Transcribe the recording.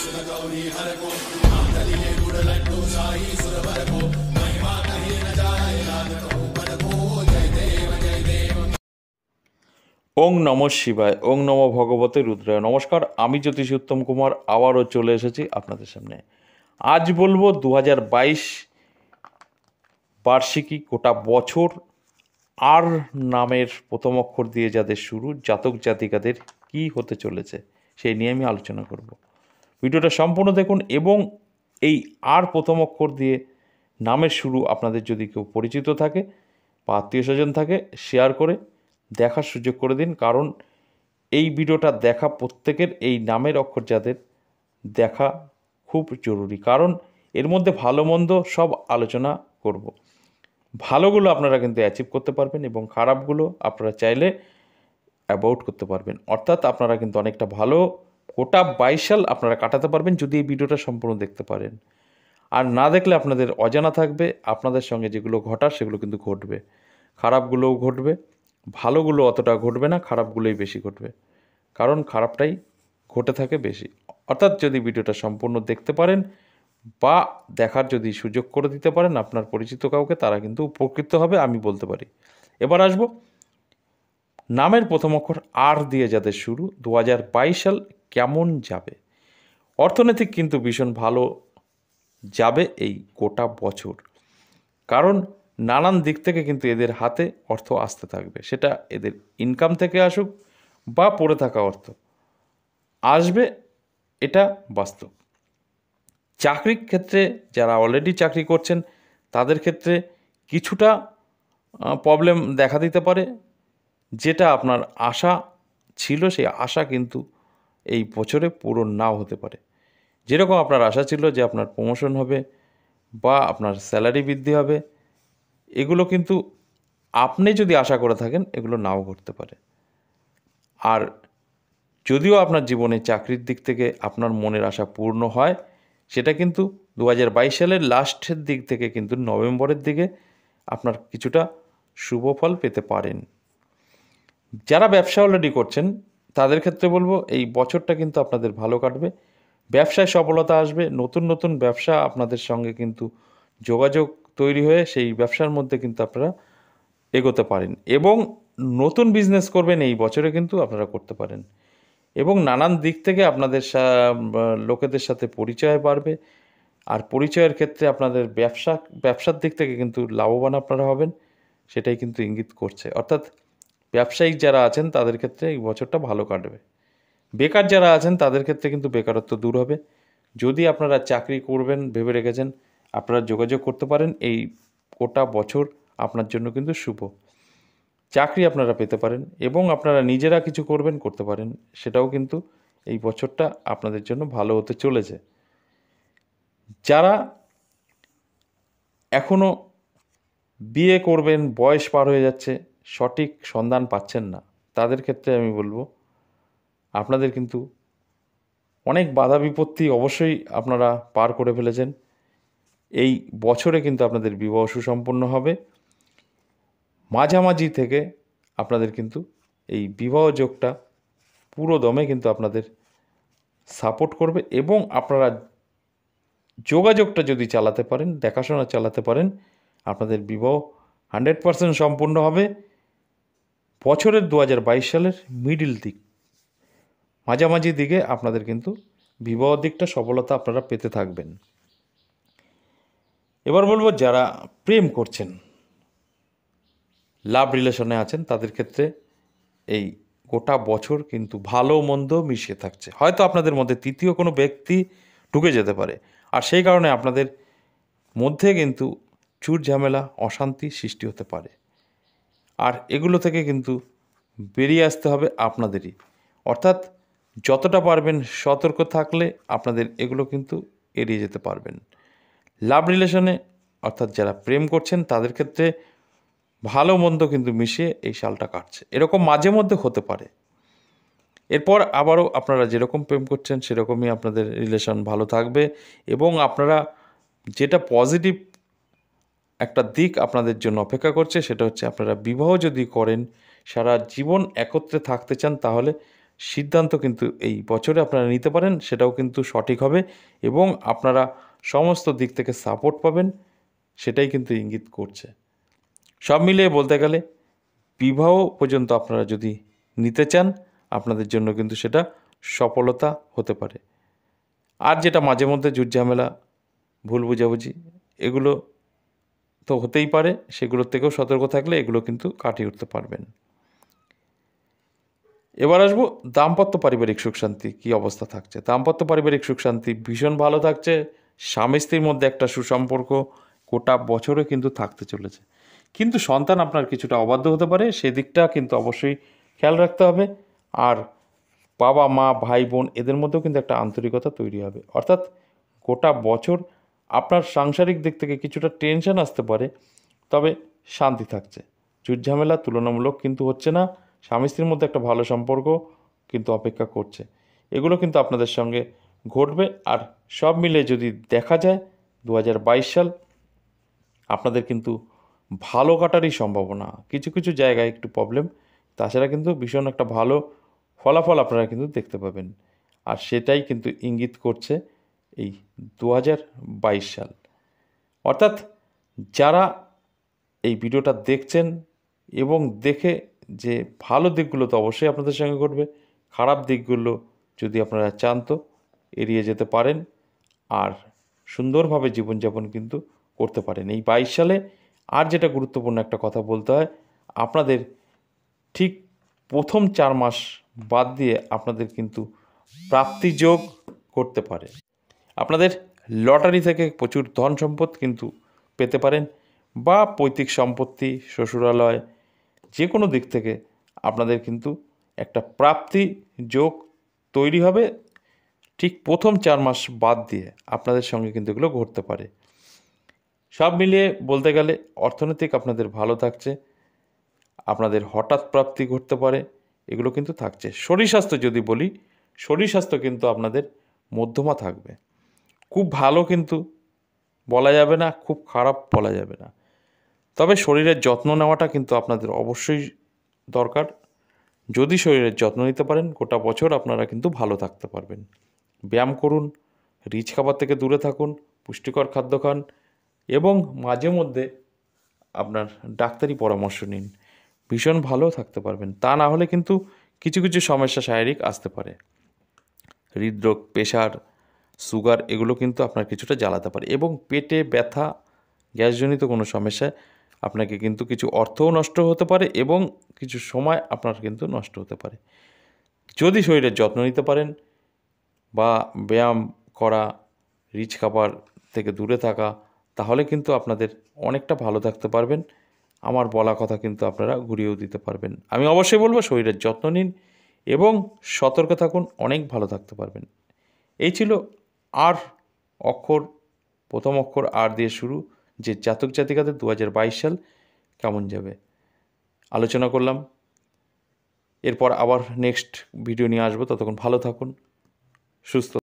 ওং নম শিবায় ওং নম ভগবতের রুদ্রায় নমস্কার আমি জ্যোতিষী উত্তম কুমার আবারও চলে এসেছি আপনাদের সামনে আজ বলবো দু বাইশ বার্ষিকী গোটা বছর আর নামের প্রথম অক্ষর দিয়ে যাদের শুরু জাতক জাতিকাদের কি হতে চলেছে সেই নিয়ে আমি আলোচনা করবো ভিডিওটা সম্পূর্ণ দেখুন এবং এই আর প্রথম অক্ষর দিয়ে নামের শুরু আপনাদের যদি কেউ পরিচিত থাকে বা আত্মীয় স্বজন থাকে শেয়ার করে দেখার সুযোগ করে দিন কারণ এই ভিডিওটা দেখা প্রত্যেকের এই নামের অক্ষর যাদের দেখা খুব জরুরি কারণ এর মধ্যে ভালো মন্দ সব আলোচনা করব। ভালোগুলো আপনারা কিন্তু অ্যাচিভ করতে পারবেন এবং খারাপগুলো আপনারা চাইলে অ্যাবাউট করতে পারবেন অর্থাৎ আপনারা কিন্তু অনেকটা ভালো গোটা বাইশ সাল আপনারা কাটাতে পারবেন যদি এই ভিডিওটা সম্পূর্ণ দেখতে পারেন আর না দেখলে আপনাদের অজানা থাকবে আপনাদের সঙ্গে যেগুলো ঘটার সেগুলো কিন্তু ঘটবে খারাপগুলোও ঘটবে ভালোগুলো অতটা ঘটবে না খারাপগুলোই বেশি ঘটবে কারণ খারাপটাই ঘটে থাকে বেশি অর্থাৎ যদি ভিডিওটা সম্পূর্ণ দেখতে পারেন বা দেখার যদি সুযোগ করে দিতে পারেন আপনার পরিচিত কাউকে তারা কিন্তু উপকৃত হবে আমি বলতে পারি এবার আসব নামের প্রথম অক্ষর আর দিয়ে যাদের শুরু দু সাল কেমন যাবে অর্থনৈতিক কিন্তু ভীষণ ভালো যাবে এই গোটা বছর কারণ নানান দিক থেকে কিন্তু এদের হাতে অর্থ আসতে থাকবে সেটা এদের ইনকাম থেকে আসুক বা পড়ে থাকা অর্থ আসবে এটা বাস্তব চাকরির ক্ষেত্রে যারা অলরেডি চাকরি করছেন তাদের ক্ষেত্রে কিছুটা প্রবলেম দেখা দিতে পারে যেটা আপনার আশা ছিল সেই আশা কিন্তু এই বছরে পূরণ নাও হতে পারে যেরকম আপনার আশা ছিল যে আপনার প্রমোশন হবে বা আপনার স্যালারি বৃদ্ধি হবে এগুলো কিন্তু আপনি যদি আশা করে থাকেন এগুলো নাও করতে পারে আর যদিও আপনার জীবনে চাকরির দিক থেকে আপনার মনের আশা পূর্ণ হয় সেটা কিন্তু দু হাজার বাইশ সালের লাস্টের দিক থেকে কিন্তু নভেম্বরের দিকে আপনার কিছুটা শুভ ফল পেতে পারেন যারা ব্যবসা অলরেডি করছেন তাদের ক্ষেত্রে বলবো এই বছরটা কিন্তু আপনাদের ভালো কাটবে ব্যবসায় সফলতা আসবে নতুন নতুন ব্যবসা আপনাদের সঙ্গে কিন্তু যোগাযোগ তৈরি হয়ে সেই ব্যবসার মধ্যে কিন্তু আপনারা এগোতে পারেন এবং নতুন বিজনেস করবেন এই বছরে কিন্তু আপনারা করতে পারেন এবং নানান দিক থেকে আপনাদের লোকেদের সাথে পরিচয় বাড়বে আর পরিচয়ের ক্ষেত্রে আপনাদের ব্যবসা ব্যবসার দিক থেকে কিন্তু লাভবান আপনারা হবেন সেটাই কিন্তু ইঙ্গিত করছে অর্থাৎ ব্যবসায়িক যারা আছেন তাদের ক্ষেত্রে এই বছরটা ভালো কাটবে বেকার যারা আছেন তাদের ক্ষেত্রে কিন্তু বেকারত্ব দূর হবে যদি আপনারা চাকরি করবেন ভেবে রেখেছেন আপনারা যোগাযোগ করতে পারেন এই গোটা বছর আপনার জন্য কিন্তু শুভ চাকরি আপনারা পেতে পারেন এবং আপনারা নিজেরা কিছু করবেন করতে পারেন সেটাও কিন্তু এই বছরটা আপনাদের জন্য ভালো হতে চলেছে যারা এখনও বিয়ে করবেন বয়স পার হয়ে যাচ্ছে সঠিক সন্ধান পাচ্ছেন না তাদের ক্ষেত্রে আমি বলবো আপনাদের কিন্তু অনেক বাধা বিপত্তি অবশ্যই আপনারা পার করে ফেলেছেন এই বছরে কিন্তু আপনাদের বিবাহ সুসম্পন্ন হবে মাঝামাঝি থেকে আপনাদের কিন্তু এই বিবাহ যোগটা পুরো দমে কিন্তু আপনাদের সাপোর্ট করবে এবং আপনারা যোগাযোগটা যদি চালাতে পারেন দেখাশোনা চালাতে পারেন আপনাদের বিবাহ হান্ড্রেড পারসেন্ট সম্পূর্ণ হবে বছরের দু সালের মিডিল দিক মাঝামাঝি দিকে আপনাদের কিন্তু বিবাহ দিকটা সফলতা আপনারা পেতে থাকবেন এবার বলবো যারা প্রেম করছেন লাভ রিলেশনে আছেন তাদের ক্ষেত্রে এই গোটা বছর কিন্তু ভালো মন্দ মিশিয়ে থাকছে হয়তো আপনাদের মধ্যে তৃতীয় কোনো ব্যক্তি ঢুকে যেতে পারে আর সেই কারণে আপনাদের মধ্যে কিন্তু চুর ঝামেলা অশান্তি সৃষ্টি হতে পারে আর এগুলো থেকে কিন্তু বেরিয়ে আসতে হবে আপনাদেরই অর্থাৎ যতটা পারবেন সতর্ক থাকলে আপনাদের এগুলো কিন্তু এড়িয়ে যেতে পারবেন লাভ রিলেশনে অর্থাৎ যারা প্রেম করছেন তাদের ক্ষেত্রে ভালো মন্দ কিন্তু মিশিয়ে এই সালটা কাটছে এরকম মাঝে মধ্যে হতে পারে এরপর আবারও আপনারা যেরকম প্রেম করছেন সেরকমই আপনাদের রিলেশন ভালো থাকবে এবং আপনারা যেটা পজিটিভ একটা দিক আপনাদের জন্য অপেক্ষা করছে সেটা হচ্ছে আপনারা বিবাহ যদি করেন সারা জীবন একত্রে থাকতে চান তাহলে সিদ্ধান্ত কিন্তু এই বছরে আপনারা নিতে পারেন সেটাও কিন্তু সঠিক হবে এবং আপনারা সমস্ত দিক থেকে সাপোর্ট পাবেন সেটাই কিন্তু ইঙ্গিত করছে সব মিলিয়ে বলতে গেলে বিবাহ পর্যন্ত আপনারা যদি নিতে চান আপনাদের জন্য কিন্তু সেটা সফলতা হতে পারে আর যেটা মাঝে মধ্যে ঝামেলা ভুল বুঝাবুঝি এগুলো তো হতেই পারে সেগুলোর থেকেও সতর্ক থাকলে এগুলো কিন্তু কাটিয়ে উঠতে পারবেন এবার আসবো দাম্পত্য পারিবারিক সুখ শান্তি কী অবস্থা থাকছে দাম্পত্য পারিবারিক সুখ শান্তি ভীষণ ভালো থাকছে স্বামী স্ত্রীর মধ্যে একটা সুসম্পর্ক গোটা বছরে কিন্তু থাকতে চলেছে কিন্তু সন্তান আপনার কিছুটা অবাধ্য হতে পারে সেদিকটা কিন্তু অবশ্যই খেয়াল রাখতে হবে আর বাবা মা ভাই বোন এদের মধ্যেও কিন্তু একটা আন্তরিকতা তৈরি হবে অর্থাৎ গোটা বছর আপনার সাংসারিক দিক থেকে কিছুটা টেনশন আসতে পারে তবে শান্তি থাকছে ঝামেলা তুলনামূলক কিন্তু হচ্ছে না স্বামী স্ত্রীর মধ্যে একটা ভালো সম্পর্ক কিন্তু অপেক্ষা করছে এগুলো কিন্তু আপনাদের সঙ্গে ঘটবে আর সব মিলে যদি দেখা যায় দু সাল আপনাদের কিন্তু ভালো কাটারই সম্ভাবনা কিছু কিছু জায়গায় একটু প্রবলেম তাছাড়া কিন্তু ভীষণ একটা ভালো ফলাফল আপনারা কিন্তু দেখতে পাবেন আর সেটাই কিন্তু ইঙ্গিত করছে এই দু সাল অর্থাৎ যারা এই ভিডিওটা দেখছেন এবং দেখে যে ভালো দিকগুলো তো অবশ্যই আপনাদের সঙ্গে ঘটবে খারাপ দিকগুলো যদি আপনারা চান তো এড়িয়ে যেতে পারেন আর সুন্দরভাবে জীবনযাপন কিন্তু করতে পারেন এই বাইশ সালে আর যেটা গুরুত্বপূর্ণ একটা কথা বলতে হয় আপনাদের ঠিক প্রথম চার মাস বাদ দিয়ে আপনাদের কিন্তু প্রাপ্তিযোগ করতে পারে আপনাদের লটারি থেকে প্রচুর ধন সম্পদ কিন্তু পেতে পারেন বা পৈতৃক সম্পত্তি শ্বশুরালয় যে কোনো দিক থেকে আপনাদের কিন্তু একটা প্রাপ্তি যোগ তৈরি হবে ঠিক প্রথম চার মাস বাদ দিয়ে আপনাদের সঙ্গে কিন্তু এগুলো ঘটতে পারে সব মিলিয়ে বলতে গেলে অর্থনৈতিক আপনাদের ভালো থাকছে আপনাদের হঠাৎ প্রাপ্তি ঘটতে পারে এগুলো কিন্তু থাকছে শরীর স্বাস্থ্য যদি বলি শরীর স্বাস্থ্য কিন্তু আপনাদের মধ্যমা থাকবে খুব ভালো কিন্তু বলা যাবে না খুব খারাপ বলা যাবে না তবে শরীরের যত্ন নেওয়াটা কিন্তু আপনাদের অবশ্যই দরকার যদি শরীরের যত্ন নিতে পারেন গোটা বছর আপনারা কিন্তু ভালো থাকতে পারবেন ব্যায়াম করুন রিচ খাবার থেকে দূরে থাকুন পুষ্টিকর খাদ্য খান এবং মাঝে মধ্যে আপনার ডাক্তারি পরামর্শ নিন ভীষণ ভালো থাকতে পারবেন তা না হলে কিন্তু কিছু কিছু সমস্যা শারীরিক আসতে পারে হৃদরোগ প্রেশার সুগার এগুলো কিন্তু আপনার কিছুটা জ্বালাতে পারে এবং পেটে ব্যথা গ্যাসজনিত কোনো সমস্যায় আপনাকে কিন্তু কিছু অর্থও নষ্ট হতে পারে এবং কিছু সময় আপনার কিন্তু নষ্ট হতে পারে যদি শরীরের যত্ন নিতে পারেন বা ব্যায়াম করা রিচ খাবার থেকে দূরে থাকা তাহলে কিন্তু আপনাদের অনেকটা ভালো থাকতে পারবেন আমার বলা কথা কিন্তু আপনারা ঘুরিয়েও দিতে পারবেন আমি অবশ্যই বলবো শরীরের যত্ন নিন এবং সতর্ক থাকুন অনেক ভালো থাকতে পারবেন এই ছিল আর অক্ষর প্রথম অক্ষর আর দিয়ে শুরু যে জাতক জাতিকাদের দু হাজার বাইশ সাল কেমন যাবে আলোচনা করলাম এরপর আবার নেক্সট ভিডিও নিয়ে আসবো ততক্ষণ ভালো থাকুন সুস্থ